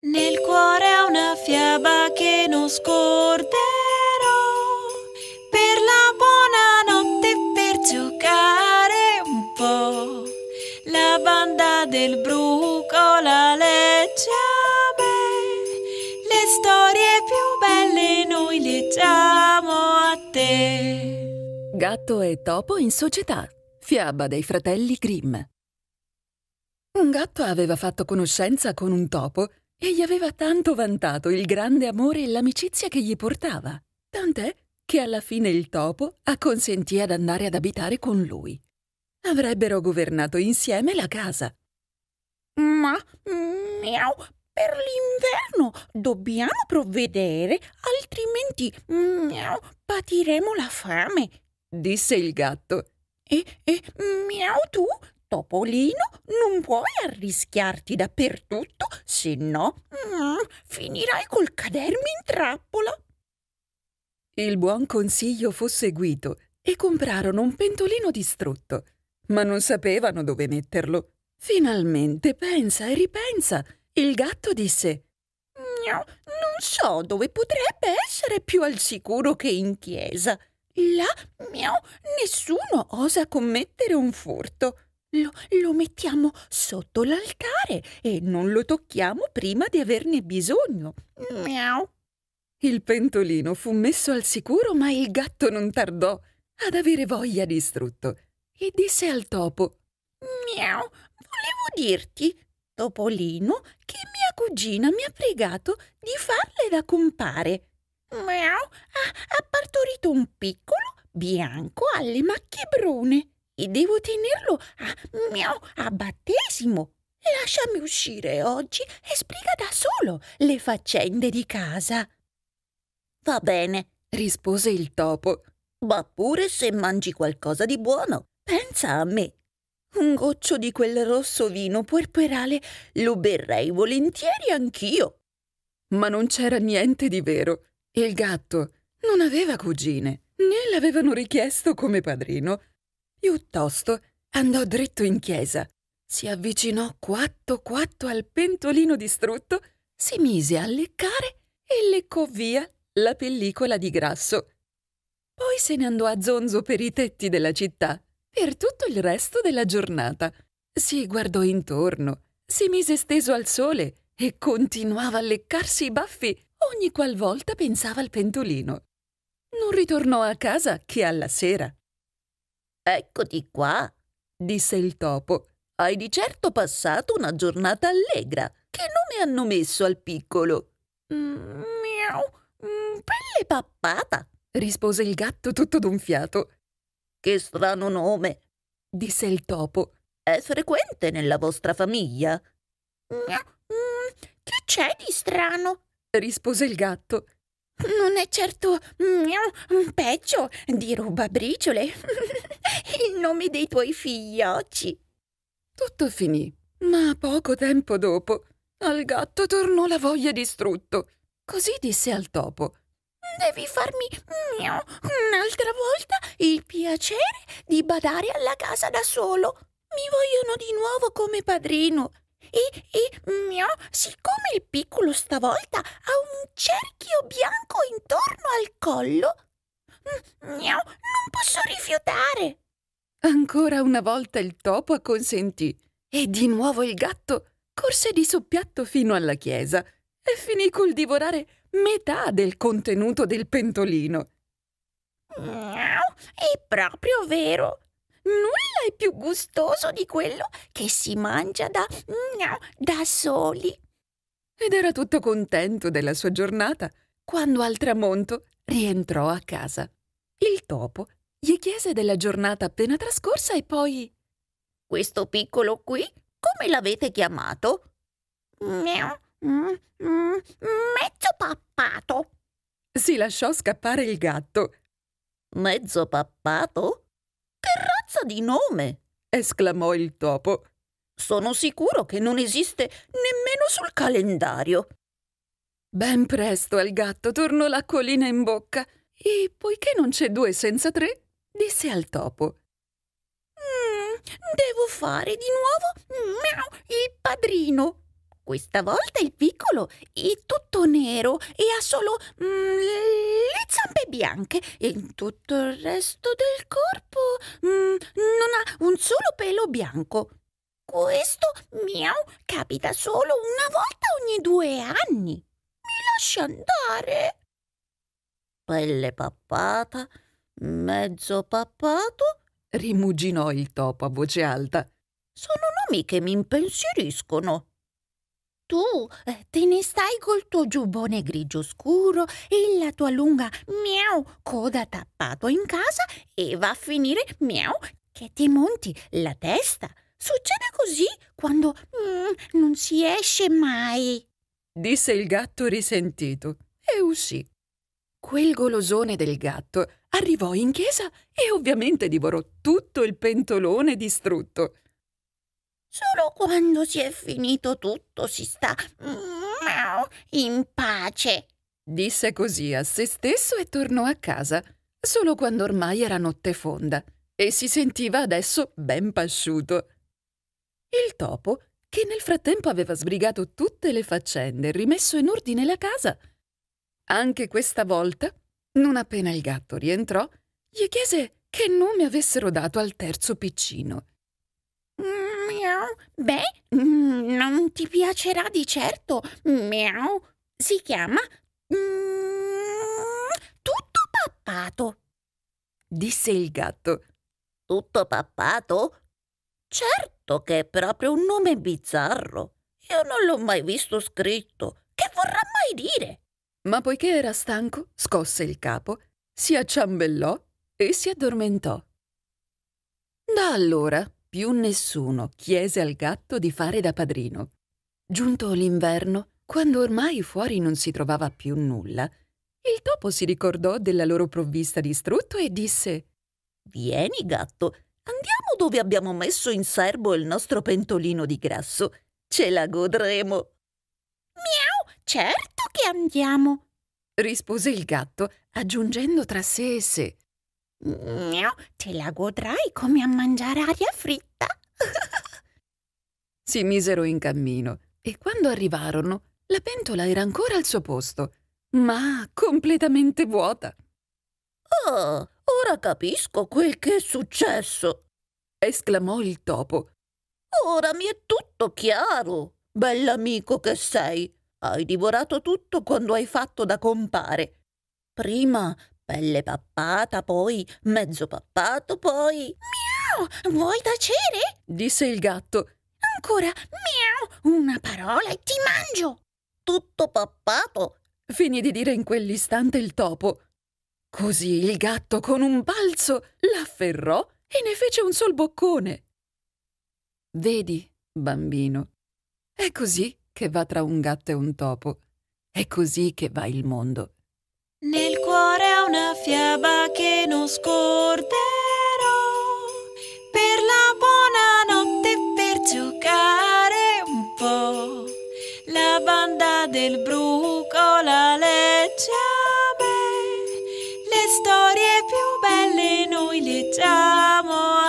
Nel cuore ho una fiaba che non scorderò Per la buona notte per giocare un po' La banda del bruco la legge a me Le storie più belle noi leggiamo a te Gatto e topo in società Fiaba dei fratelli Grimm un gatto aveva fatto conoscenza con un topo e gli aveva tanto vantato il grande amore e l'amicizia che gli portava, tant'è che alla fine il topo acconsentì ad andare ad abitare con lui. Avrebbero governato insieme la casa. Ma, miau, per l'inverno dobbiamo provvedere, altrimenti, miau, patiremo la fame, disse il gatto. E, e, miau, tu Topolino, non puoi arrischiarti dappertutto, se no mm, finirai col cadermi in trappola. Il buon consiglio fu seguito e comprarono un pentolino distrutto, ma non sapevano dove metterlo. Finalmente, pensa e ripensa, il gatto disse non so dove potrebbe essere più al sicuro che in chiesa. Là, miau, nessuno osa commettere un furto. Lo, lo, mettiamo sotto l'altare e non lo tocchiamo prima di averne bisogno. Miau. Il pentolino fu messo al sicuro, ma il gatto non tardò ad avere voglia di strutto e disse al topo: Miau, volevo dirti, topolino, che mia cugina mi ha pregato di farle da compare. Miau ha, ha partorito un piccolo bianco alle macchie brune. Devo tenerlo a, mio a battesimo. Lasciami uscire oggi e spiega da solo le faccende di casa. Va bene, rispose il topo. Ma pure se mangi qualcosa di buono, pensa a me. Un goccio di quel rosso vino puerperale lo berrei volentieri anch'io. Ma non c'era niente di vero. Il gatto non aveva cugine, né l'avevano richiesto come padrino, Piuttosto andò dritto in chiesa, si avvicinò quatto quatto al pentolino distrutto, si mise a leccare e leccò via la pellicola di grasso. Poi se ne andò a zonzo per i tetti della città, per tutto il resto della giornata. Si guardò intorno, si mise steso al sole e continuava a leccarsi i baffi ogni qualvolta pensava al pentolino. Non ritornò a casa che alla sera. Eccoti qua, disse il topo. Hai di certo passato una giornata allegra. Che nome hanno messo al piccolo? Mm, miau, mm, pelle pappata, rispose il gatto tutto d'un fiato. Che strano nome, disse il topo. È frequente nella vostra famiglia? Miau, mm, che c'è di strano? rispose il gatto. Non è certo un mm, peggio di rubabriciole. Il nome dei tuoi figliocci. Tutto finì, ma poco tempo dopo al gatto tornò la voglia di strutto. Così disse al topo. Devi farmi miau, un'altra volta il piacere di badare alla casa da solo. Mi vogliono di nuovo come padrino. E, e, miau, siccome il piccolo stavolta ha un cerchio bianco intorno al collo, mm, miau, non posso rifiutare. Ancora una volta il topo acconsentì e di nuovo il gatto corse di soppiatto fino alla chiesa e finì col divorare metà del contenuto del pentolino. Miau, è proprio vero, Nulla è più gustoso di quello che si mangia da, da soli. Ed era tutto contento della sua giornata quando al tramonto rientrò a casa. Il topo gli chiese della giornata appena trascorsa e poi... Questo piccolo qui, come l'avete chiamato? Miau, mm, mm, mezzo pappato. Si lasciò scappare il gatto. Mezzo pappato? Che razza di nome! esclamò il topo. Sono sicuro che non esiste nemmeno sul calendario. Ben presto al gatto tornò l'acquolina in bocca e, poiché non c'è due senza tre, disse al topo. Mm, devo fare di nuovo miau, il padrino. Questa volta il piccolo è tutto nero e ha solo mm, le zampe bianche e tutto il resto del corpo mm, non ha un solo pelo bianco. Questo, miau, capita solo una volta ogni due anni. Mi lasci andare? Pelle pappata, mezzo pappato, rimuginò il topo a voce alta. Sono nomi che mi impensieriscono. Tu eh, te ne stai col tuo giubbone grigio scuro e la tua lunga miau coda tappato in casa e va a finire miau che ti monti la testa. Succede così quando mm, non si esce mai. Disse il gatto risentito e uscì. Quel golosone del gatto arrivò in chiesa e ovviamente divorò tutto il pentolone distrutto. Solo quando si è finito tutto si sta in pace. Disse così a se stesso e tornò a casa, solo quando ormai era notte fonda e si sentiva adesso ben pasciuto. Il topo, che nel frattempo aveva sbrigato tutte le faccende e rimesso in ordine la casa, anche questa volta, non appena il gatto rientrò, gli chiese che nome avessero dato al terzo piccino. Beh, mm, non ti piacerà di certo. Miau. Si chiama... Mm, tutto pappato. Disse il gatto. Tutto pappato? Certo che è proprio un nome bizzarro. Io non l'ho mai visto scritto. Che vorrà mai dire? Ma poiché era stanco, scosse il capo, si acciambellò e si addormentò. Da allora più nessuno chiese al gatto di fare da padrino. Giunto l'inverno, quando ormai fuori non si trovava più nulla, il topo si ricordò della loro provvista di strutto e disse Vieni, gatto, andiamo dove abbiamo messo in serbo il nostro pentolino di grasso. Ce la godremo. Miau, certo che andiamo, rispose il gatto, aggiungendo tra sé e sé. Te la godrai come a mangiare aria fritta. si misero in cammino e quando arrivarono la pentola era ancora al suo posto, ma completamente vuota. Ah, ora capisco quel che è successo! esclamò il topo. Ora mi è tutto chiaro, bell'amico che sei. Hai divorato tutto quando hai fatto da compare. Prima pelle pappata, poi mezzo pappato, poi... Miau! Vuoi tacere? disse il gatto. Ancora miau! Una parola e ti mangio! Tutto pappato! finì di dire in quell'istante il topo. Così il gatto con un balzo l'afferrò e ne fece un sol boccone. Vedi, bambino, è così che va tra un gatto e un topo. È così che va il mondo. Nel cuore ha una fiaba che non scorderò. Per la buona notte per giocare un po'. La banda del bruco la leggiamo. Le storie più belle noi leggiamo.